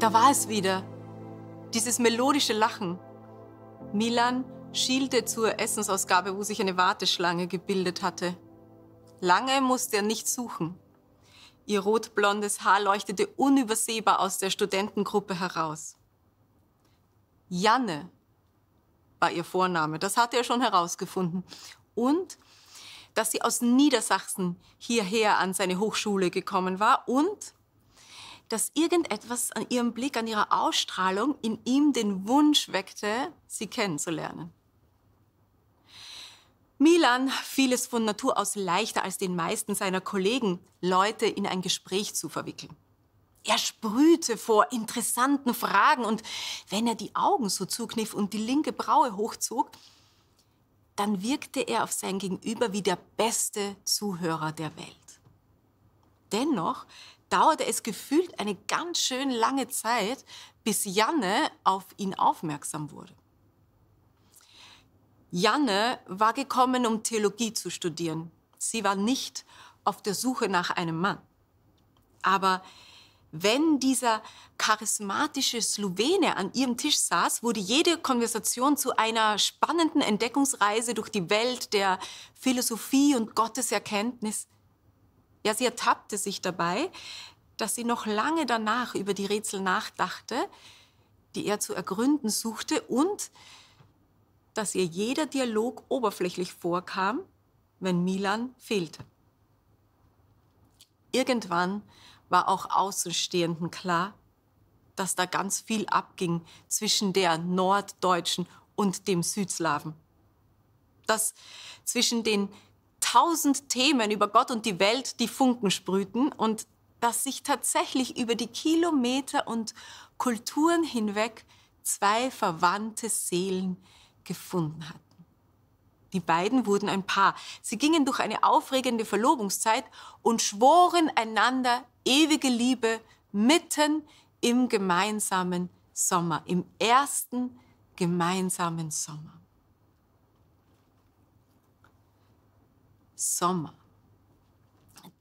Da war es wieder. Dieses melodische Lachen. Milan schielte zur Essensausgabe, wo sich eine Warteschlange gebildet hatte. Lange musste er nicht suchen. Ihr rotblondes Haar leuchtete unübersehbar aus der Studentengruppe heraus. Janne war ihr Vorname, das hatte er schon herausgefunden. Und dass sie aus Niedersachsen hierher an seine Hochschule gekommen war und dass irgendetwas an ihrem Blick, an ihrer Ausstrahlung in ihm den Wunsch weckte, sie kennenzulernen. Milan fiel es von Natur aus leichter als den meisten seiner Kollegen, Leute in ein Gespräch zu verwickeln. Er sprühte vor interessanten Fragen und wenn er die Augen so zukniff und die linke Braue hochzog, dann wirkte er auf sein Gegenüber wie der beste Zuhörer der Welt. Dennoch dauerte es gefühlt eine ganz schön lange Zeit, bis Janne auf ihn aufmerksam wurde. Janne war gekommen, um Theologie zu studieren. Sie war nicht auf der Suche nach einem Mann. Aber wenn dieser charismatische Slowene an ihrem Tisch saß, wurde jede Konversation zu einer spannenden Entdeckungsreise durch die Welt der Philosophie und Gotteserkenntnis. Ja, sie ertappte sich dabei, dass sie noch lange danach über die Rätsel nachdachte, die er zu ergründen suchte und dass ihr jeder Dialog oberflächlich vorkam, wenn Milan fehlte. Irgendwann war auch Außenstehenden klar, dass da ganz viel abging zwischen der Norddeutschen und dem Südslawen. Dass zwischen den tausend Themen über Gott und die Welt, die Funken sprühten und dass sich tatsächlich über die Kilometer und Kulturen hinweg zwei verwandte Seelen gefunden hatten. Die beiden wurden ein Paar. Sie gingen durch eine aufregende Verlobungszeit und schworen einander ewige Liebe mitten im gemeinsamen Sommer, im ersten gemeinsamen Sommer. Sommer.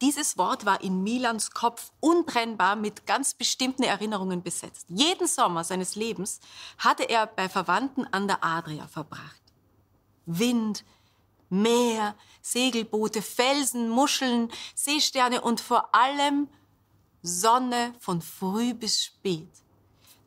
Dieses Wort war in Milans Kopf untrennbar mit ganz bestimmten Erinnerungen besetzt. Jeden Sommer seines Lebens hatte er bei Verwandten an der Adria verbracht. Wind, Meer, Segelboote, Felsen, Muscheln, Seesterne und vor allem Sonne von früh bis spät.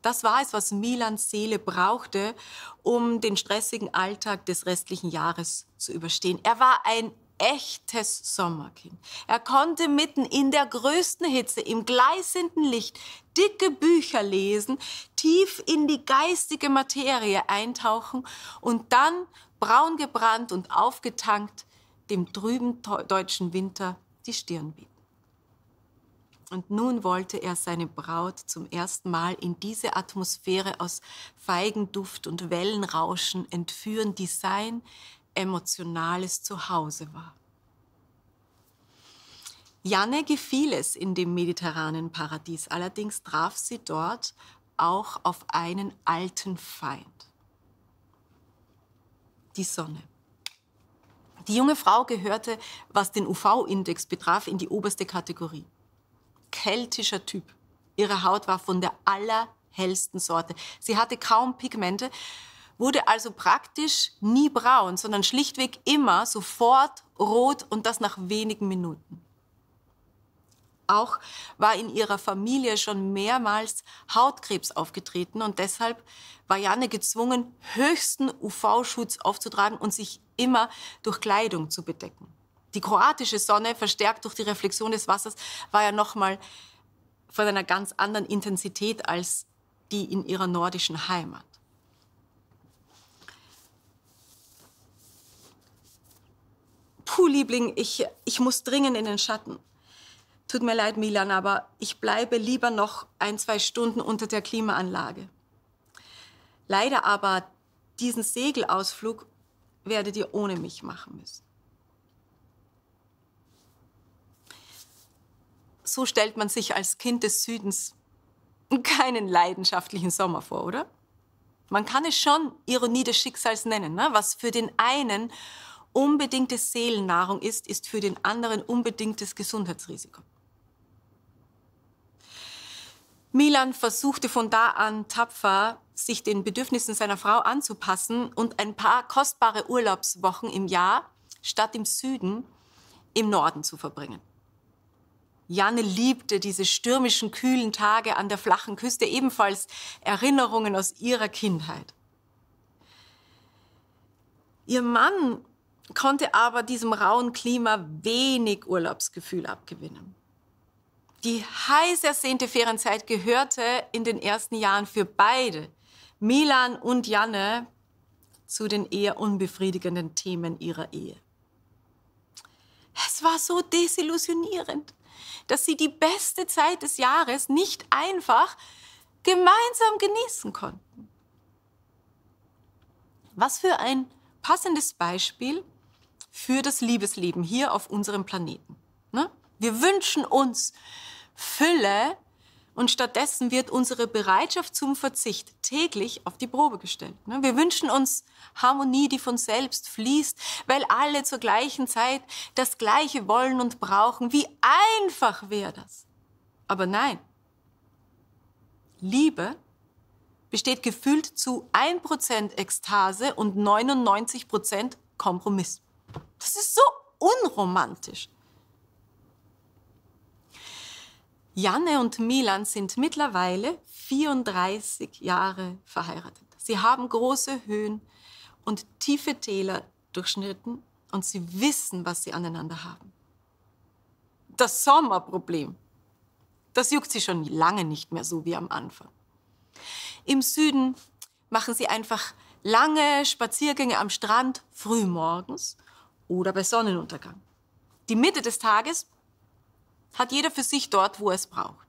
Das war es, was Milans Seele brauchte, um den stressigen Alltag des restlichen Jahres zu überstehen. Er war ein echtes Sommerkind. Er konnte mitten in der größten Hitze, im gleißenden Licht, dicke Bücher lesen, tief in die geistige Materie eintauchen und dann, braun gebrannt und aufgetankt, dem trüben deutschen Winter die Stirn bieten. Und nun wollte er seine Braut zum ersten Mal in diese Atmosphäre aus Feigenduft und Wellenrauschen entführen, die sein emotionales Zuhause war. Janne gefiel es in dem mediterranen Paradies, allerdings traf sie dort auch auf einen alten Feind. Die Sonne. Die junge Frau gehörte, was den UV-Index betraf, in die oberste Kategorie. Keltischer Typ. Ihre Haut war von der allerhellsten Sorte. Sie hatte kaum Pigmente wurde also praktisch nie braun, sondern schlichtweg immer sofort rot und das nach wenigen Minuten. Auch war in ihrer Familie schon mehrmals Hautkrebs aufgetreten und deshalb war Janne gezwungen, höchsten UV-Schutz aufzutragen und sich immer durch Kleidung zu bedecken. Die kroatische Sonne, verstärkt durch die Reflexion des Wassers, war ja nochmal von einer ganz anderen Intensität als die in ihrer nordischen Heimat. Kuhliebling, ich, ich muss dringend in den Schatten. Tut mir leid, Milan, aber ich bleibe lieber noch ein, zwei Stunden unter der Klimaanlage. Leider aber, diesen Segelausflug werdet ihr ohne mich machen müssen. So stellt man sich als Kind des Südens keinen leidenschaftlichen Sommer vor, oder? Man kann es schon Ironie des Schicksals nennen, ne? was für den einen unbedingte Seelennahrung ist, ist für den anderen unbedingtes Gesundheitsrisiko. Milan versuchte von da an tapfer, sich den Bedürfnissen seiner Frau anzupassen und ein paar kostbare Urlaubswochen im Jahr statt im Süden im Norden zu verbringen. Janne liebte diese stürmischen, kühlen Tage an der flachen Küste, ebenfalls Erinnerungen aus ihrer Kindheit. Ihr Mann konnte aber diesem rauen Klima wenig Urlaubsgefühl abgewinnen. Die heiß ersehnte Ferienzeit gehörte in den ersten Jahren für beide, Milan und Janne, zu den eher unbefriedigenden Themen ihrer Ehe. Es war so desillusionierend, dass sie die beste Zeit des Jahres nicht einfach gemeinsam genießen konnten. Was für ein passendes Beispiel für das Liebesleben hier auf unserem Planeten. Ne? Wir wünschen uns Fülle und stattdessen wird unsere Bereitschaft zum Verzicht täglich auf die Probe gestellt. Ne? Wir wünschen uns Harmonie, die von selbst fließt, weil alle zur gleichen Zeit das Gleiche wollen und brauchen. Wie einfach wäre das? Aber nein. Liebe besteht gefühlt zu 1% Ekstase und 99% Kompromiss. Das ist so unromantisch. Janne und Milan sind mittlerweile 34 Jahre verheiratet. Sie haben große Höhen und tiefe Täler durchschnitten und sie wissen, was sie aneinander haben. Das Sommerproblem, das juckt sie schon lange nicht mehr so wie am Anfang. Im Süden machen sie einfach lange Spaziergänge am Strand frühmorgens oder bei Sonnenuntergang. Die Mitte des Tages hat jeder für sich dort, wo er es braucht.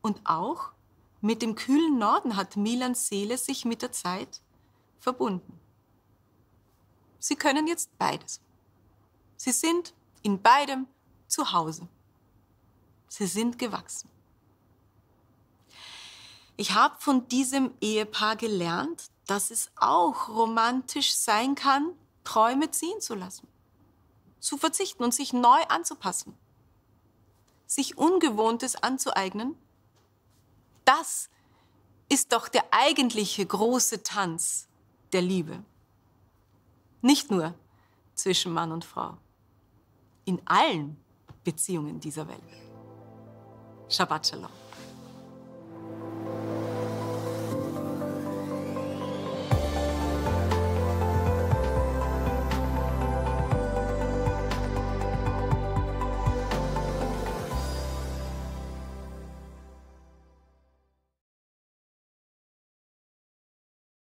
Und auch mit dem kühlen Norden hat Milans Seele sich mit der Zeit verbunden. Sie können jetzt beides. Sie sind in beidem zu Hause. Sie sind gewachsen. Ich habe von diesem Ehepaar gelernt, dass es auch romantisch sein kann, Träume ziehen zu lassen, zu verzichten und sich neu anzupassen, sich Ungewohntes anzueignen, das ist doch der eigentliche große Tanz der Liebe. Nicht nur zwischen Mann und Frau, in allen Beziehungen dieser Welt. Shabbat Shalom.